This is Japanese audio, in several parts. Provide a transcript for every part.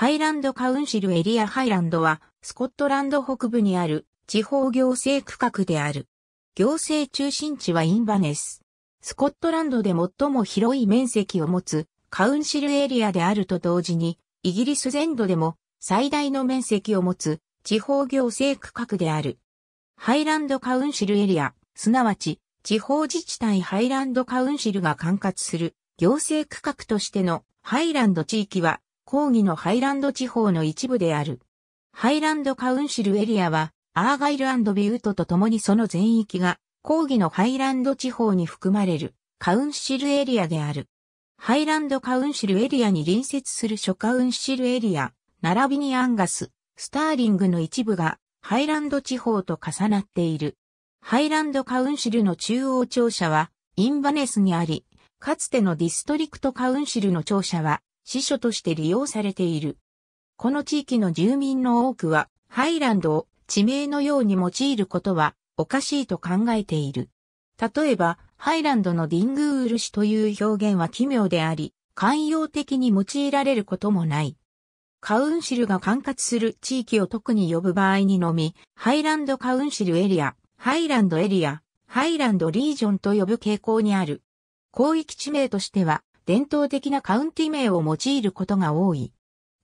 ハイランドカウンシルエリアハイランドは、スコットランド北部にある地方行政区画である。行政中心地はインバネス。スコットランドで最も広い面積を持つカウンシルエリアであると同時に、イギリス全土でも最大の面積を持つ地方行政区画である。ハイランドカウンシルエリア、すなわち地方自治体ハイランドカウンシルが管轄する行政区画としてのハイランド地域は抗議のハイランド地方の一部である。ハイランドカウンシルエリアは、アーガイルビュートと共にその全域が、抗議のハイランド地方に含まれる、カウンシルエリアである。ハイランドカウンシルエリアに隣接する諸カウンシルエリア、並びにアンガス、スターリングの一部が、ハイランド地方と重なっている。ハイランドカウンシルの中央庁舎は、インバネスにあり、かつてのディストリクトカウンシルの庁舎は、支所として利用されている。この地域の住民の多くは、ハイランドを地名のように用いることはおかしいと考えている。例えば、ハイランドのディングール市という表現は奇妙であり、寛容的に用いられることもない。カウンシルが管轄する地域を特に呼ぶ場合にのみ、ハイランドカウンシルエリア、ハイランドエリア、ハイランドリージョンと呼ぶ傾向にある。広域地名としては、伝統的なカウンティ名を用いることが多い。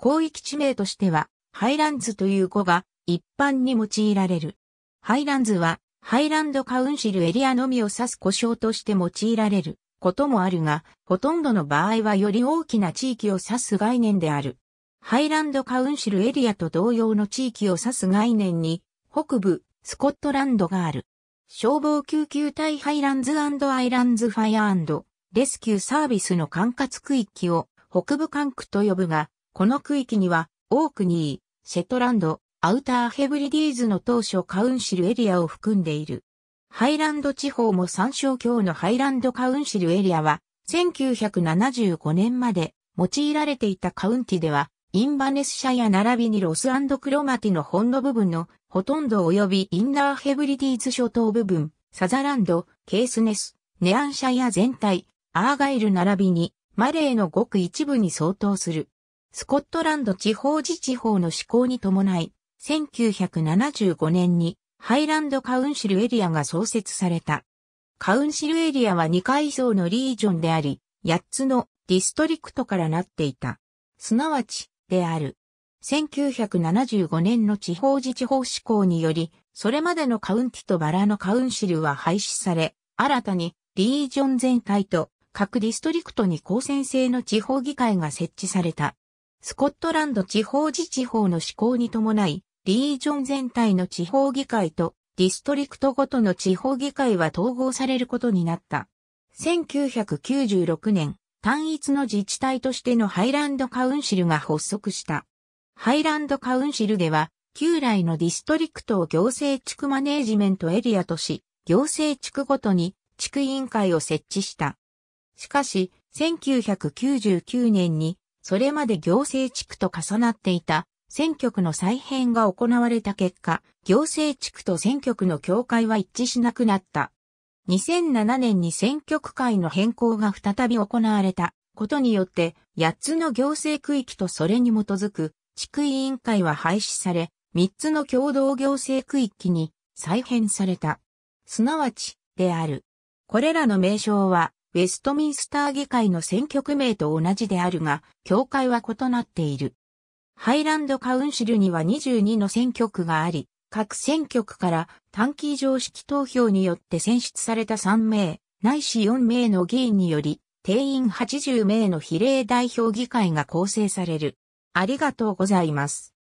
広域地名としては、ハイランズという語が一般に用いられる。ハイランズは、ハイランドカウンシルエリアのみを指す故障として用いられることもあるが、ほとんどの場合はより大きな地域を指す概念である。ハイランドカウンシルエリアと同様の地域を指す概念に、北部、スコットランドがある。消防救急隊ハイランズアイランズファイアレスキューサービスの管轄区域を北部管区と呼ぶが、この区域には、オークニー、シェトランド、アウターヘブリディーズの当初カウンシルエリアを含んでいる。ハイランド地方も参照教のハイランドカウンシルエリアは、1975年まで用いられていたカウンティでは、インバネス社や並びにロスクロマティのほんの部分のほとんど及びインナーヘブリディーズ諸島部分、サザランド、ケースネス、ネアン社や全体、アーガイル並びに、マレーのごく一部に相当する。スコットランド地方自治法の施行に伴い、1975年にハイランドカウンシルエリアが創設された。カウンシルエリアは2階層のリージョンであり、8つのディストリクトからなっていた。すなわち、である。1975年の地方自治法施行により、それまでのカウンティとバラのカウンシルは廃止され、新たにリージョン全体と各ディストリクトに公選制の地方議会が設置された。スコットランド地方自治法の施行に伴い、リージョン全体の地方議会とディストリクトごとの地方議会は統合されることになった。1996年、単一の自治体としてのハイランドカウンシルが発足した。ハイランドカウンシルでは、旧来のディストリクトを行政地区マネージメントエリアとし、行政地区ごとに地区委員会を設置した。しかし、1999年に、それまで行政地区と重なっていた選挙区の再編が行われた結果、行政地区と選挙区の境界は一致しなくなった。2007年に選挙区会の変更が再び行われたことによって、8つの行政区域とそれに基づく地区委員会は廃止され、3つの共同行政区域に再編された。すなわち、である。これらの名称は、ウェストミンスター議会の選挙区名と同じであるが、教会は異なっている。ハイランドカウンシルには22の選挙区があり、各選挙区から短期常識投票によって選出された3名、ないし4名の議員により、定員80名の比例代表議会が構成される。ありがとうございます。